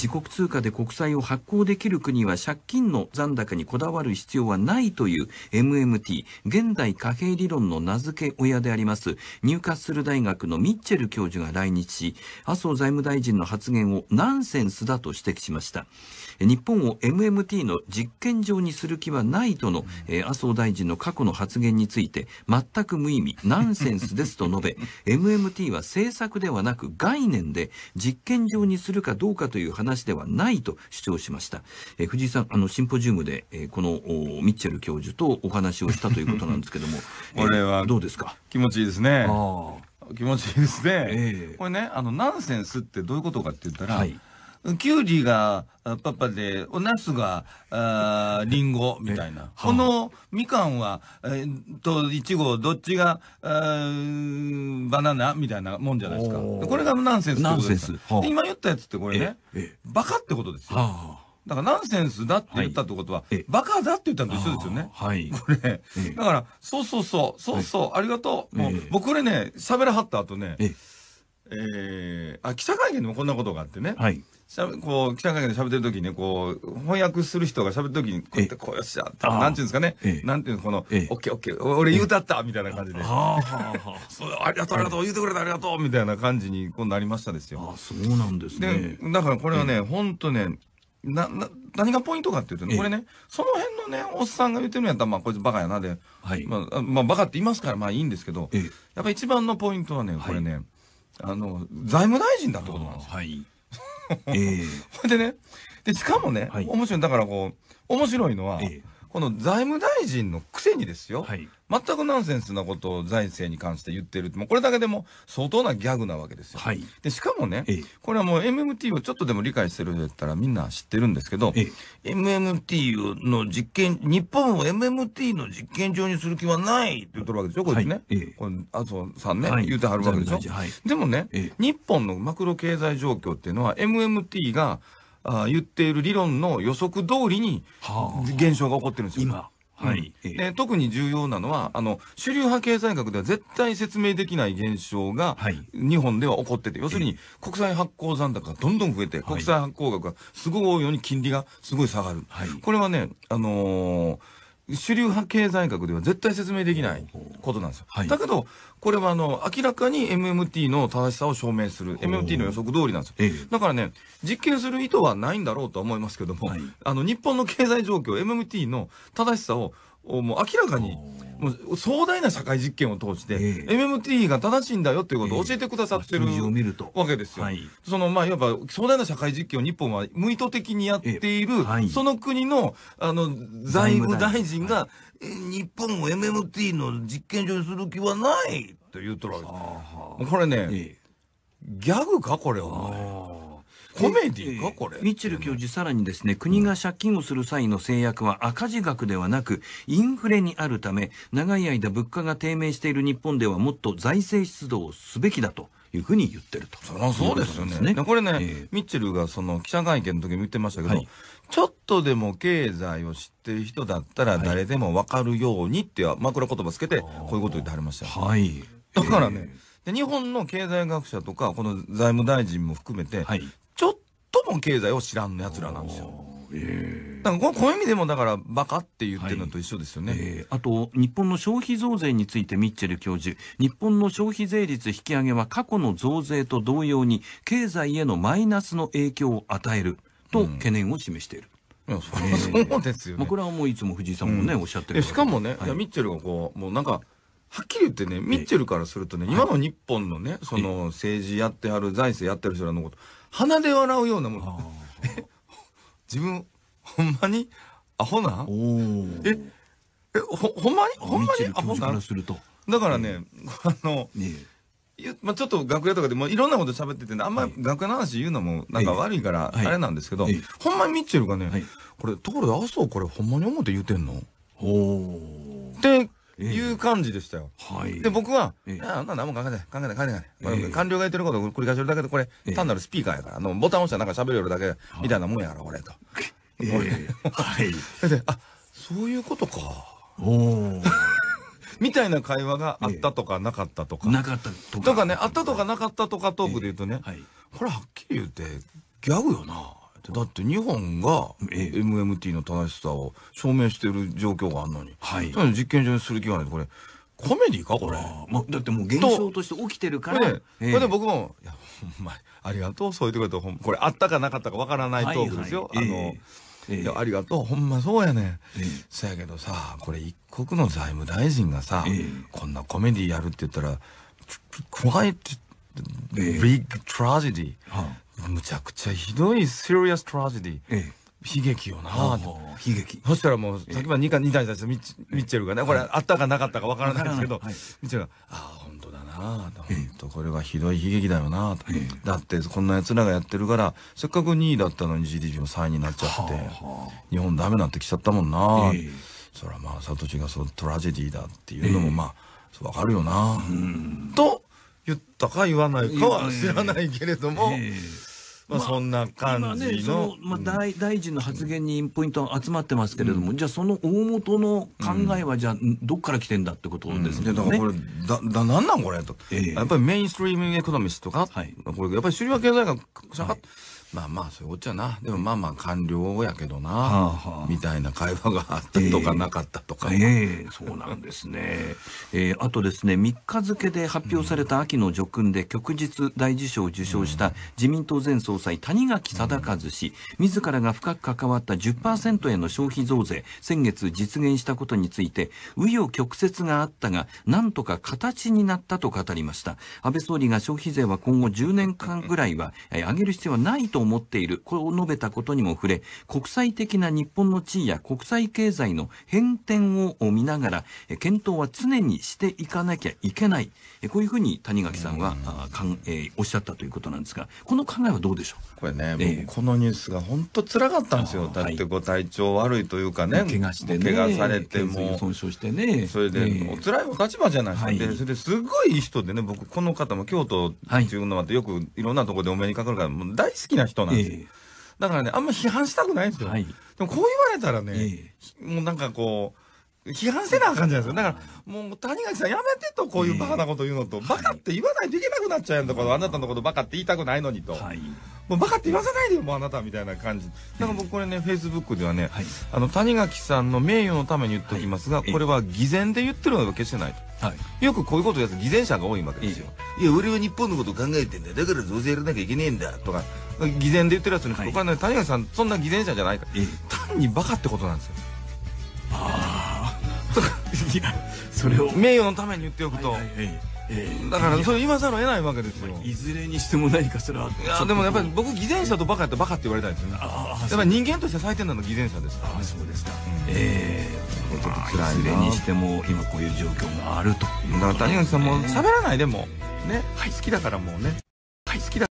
自国通貨で国債を発行できる国は借金の残高にこだわる必要はないという MMT 現代貨幣理論の名付け親でありますニューカッスル大学のミッチェル教授が来日し麻生財務大臣の発言をナンセンスだと指摘しました日本を MMT の実験場にする気はないとの、え麻生大臣の過去の発言について全く無意味ナンセンスですと述べ MMT は政策ではなく概念で実験場にするかどうかという話話ではないと主張しました。えー、藤井さん、あの、シンポジウムで、えー、このミッチェル教授とお話をしたということなんですけども、これは、どうですか気持ちいいですね。気持ちいいですね。えこれね、あの、ナンセンスってどういうことかって言ったら、はいキュウリがパパで、おナスが、あリンゴみたいな。このみかんは、えー、と、いちご、どっちが、バナナみたいなもんじゃないですか。これがナンセンスってことですか。今言ったやつってこれね、バカってことですよ。だからナンセンスだって言ったってことは、はい、バカだって言ったのと一緒ですよね。はい。これ、だから、そうそうそう、そうそう、ありがとう。もう、僕これね、喋らはった後ね、えー、あ記者会見でもこんなことがあってね、はい、しゃこう記者会見で喋ってる時にねこう翻訳する人が喋る時にこうやってこうよっしゃってなんていうんですかね、なんていうのこの「オッケーオッケー俺言うたった」みたいな感じで「ありがとうありがとう言うてくれてありがとう」みたいな感じにこうなりましたですよ。あそうなんですねでだからこれはね本当ねなな何がポイントかっていうとね、これね、その辺のね、おっさんが言ってるんやったら、まあ、こいつバカやなで、はい、まあ、まあ、バカって言いますから、まあいいんですけど、やっぱ一番のポイントはね、これね、はいあの財務大臣だってことなんですよ。はい。ええー、でねでしかもね、はい、面白いだからこう面白いのは、えーこの財務大臣のくせにですよ、はい、全くナンセンスなことを財政に関して言ってるもうこれだけでも相当なギャグなわけですよ。はい、でしかもね、ええ、これはもう MMT をちょっとでも理解してるんだったらみんな知ってるんですけど、え、MMT の実験、日本を MMT の実験場にする気はないって言ってるわけでしょ、こいつね。はい、これ麻生さんね、言うてはるわけでしょ。はい、でもね、日本のマクロ経済状況っていうのは MMT があ言っている理論の予測通りに現象が起こってるんですよ。今はい、で特に重要なのはあの主流派経済学では絶対説明できない現象が日本では起こってて、はい、要するに国債発行残高がどんどん増えて、はい、国債発行額がすごい多いように金利がすごい下がる、はい、これはね、あのー主流派経済学では絶対説明できないことなんですよ。はい、だけど、これはあの、明らかに MMT の正しさを証明する、MMT の予測通りなんですよ。ええ、だからね、実験する意図はないんだろうと思いますけども、はい、あの、日本の経済状況、MMT の正しさを、もう明らかに、もう壮大な社会実験を通して、えー、MMT が正しいんだよということを教えてくださってる、えー、わけですよ。はい、その、まあ、いわば壮大な社会実験を日本は無意図的にやっている、えーはい、その国の、あの、財務大臣が、はい、日本を MMT の実験場にする気はないと言うとるわけです。これね、ギャグかこれは。コメディかこれ。ミッチェル教授、さらにですね、国が借金をする際の制約は赤字額ではなく、インフレにあるため、長い間物価が低迷している日本ではもっと財政出動をすべきだと。いうふうに言ってると。そりゃそうですよね。ねこれね、えー、ミッチェルがその記者会見の時も言ってましたけど、はい、ちょっとでも経済を知ってる人だったら誰でも分かるようにっては、枕言葉つけて、こういうこと言ってはりましたはい。だからね、えー、で日本の経済学者とか、この財務大臣も含めて、はい、本経済を知らんのやつらなんですよ。えー、んかうこう意味でもだからバカって言ってるのと一緒ですよね、はいえー、あと日本の消費増税についてミッチェル教授日本の消費税率引き上げは過去の増税と同様に経済へのマイナスの影響を与えると懸念を示している。うんそうですよ、ね、まあ、これはもういつも藤井さんもね、うん、おっしゃってるしかもね、はい、ミッチェルがこうもうなんかはっきり言ってねミッチェルからするとね、今の日本のねその政治やってはる財政やってる人らのこと、鼻で笑うようなもの 自分ほんまにアホなええほほんまにほんまにアホなだからね、あの、まあ、ちょっと楽屋とかでもいろんなこと喋ってて、ね、あんまり楽屋の話言うのもなんか悪いからあれなんですけど、はいはい、ほんまにミッチェルがね、はい、これところで麻生これほんまに思って言うてんのおっていう感じでしたよ。はい、で僕は、ええ、あんな何も考えない考えない考えない、まあ、官僚が言ってることを繰り返してるだけでこれ、単なるスピーカーやからあのボタン押したらなんか喋るよだけみたいなもんやから俺と。はい。であそういうことか。お みたいな会話があったとかなかったとか。なかったとか。とかねあったとかなかったとかトークで言うとね、はい、これはっきり言ってギャグよな。だって日本が MMT の正しさを証明している状況があるのに、はい、実験場にする気がないこれコメディかこれ、まだってもう現象として起きてるから、ねえー、これで僕も「いやほんまありがとうそういうとことこれあったかなかったかわからないトークですよ。はいはい、あの、えーいやありがとうほんまそうやねん、えー、そやけどさこれ一国の財務大臣がさ、えー、こんなコメディやるって言ったら「怖い」って「ビッグトラジディ」むちゃくちゃひどいシリアス・トラジディ、ええ、悲劇よな悲劇そしたらもう先ほど2回出したミッチェルがねこれあったかなかったかわからないですけど、はい、ミッチェルが「ああ本当だな」と「とこれはひどい悲劇だよな」と「だってこんなやつらがやってるからせっかく2位だったのに GDP も3位になっちゃって日本ダメなってきちゃったもんな」そらまあサトシがそのトラジディだっていうのもまあわかるよなと言ったか言わないかは知らないけれども。まあ、そんな感じの,、まあ、ね、まあ、大大臣の発言にポイント集まってますけれども、うん、じゃあその大元の考えはじゃあどっから来てんだってことですね、うん、だからこれだだなんなんこれと、えー、やっぱりメインストリームエコノミストとか、はい、これやっぱり主流は経済学、はいまあまあそういうこっちゃなでもまあまあ官僚やけどな、はあはあ、みたいな会話があったとかなかったとか、えー、えー、そうなんですね、えー、あとですね3日付で発表された秋の叙勲で旭日大綬章を受章した自民党前総裁谷垣貞和氏、自らが深く関わった10%への消費増税先月実現したことについて紆余曲折があったがなんとか形になったと語りました安倍総理が消費税は今後10年間ぐらいは、え上げる必要はないとと思っている、こう述べたことにも触れ、国際的な日本の地位や国際経済の変遷を見ながら、検討は常にしていかなきゃいけない、こういうふうに谷垣さんは、かんえー、おっしゃったということなんですが、この考えはどうでしょうこれね、えー、このニュースが本当つらかったんですよ、だってご体調悪いというかね、怪我してね、怪我されても、損傷してね、それで、えー、お辛いお立場じゃないですか、はい、でそれですごいいい人でね、僕、この方も京都っていうのもよくいろんなところでお目にかかるから、もう大好きな人なんですよ、えだからねあんま批判したくないんですよ、はい、でもこう言われたらね、え、もうなんかこう批判せなあかんじゃないですか。だから、もう谷垣さんやめてと、こういうバカなこと言うのと、えー、バカって言わないといけなくなっちゃうんだから、あなたのことバカって言いたくないのにと。はい、もうバカって言わせないでよ、もうあなたみたいな感じ。だから僕これね、フェイスブックではね、はい、あの、谷垣さんの名誉のために言っておきますが、はい、これは偽善で言ってるのは決してないと。はい、よくこういうことやつ偽善者が多いわけですよ。いや、俺は日本のこと考えてんだよ。だから増税やらなきゃいけねえんだ。とか、偽善で言ってるやつに僕はね、谷垣さんそんな偽善者じゃないから単にバカってことなんですよああいやそれを名誉のために言っておくと、だからそれ言わざるを得ないわけですよいずれにしても何かそれはいでもやっぱり僕偽善者とバカやったらバカって言われたいですよねやっぱり人間として最低なの偽善者ですから、あそうですか、ええちといいずれにしても今こういう状況があるとだから谷口さんも喋らないでもね、はい、好きだからもうね、はい、好きだ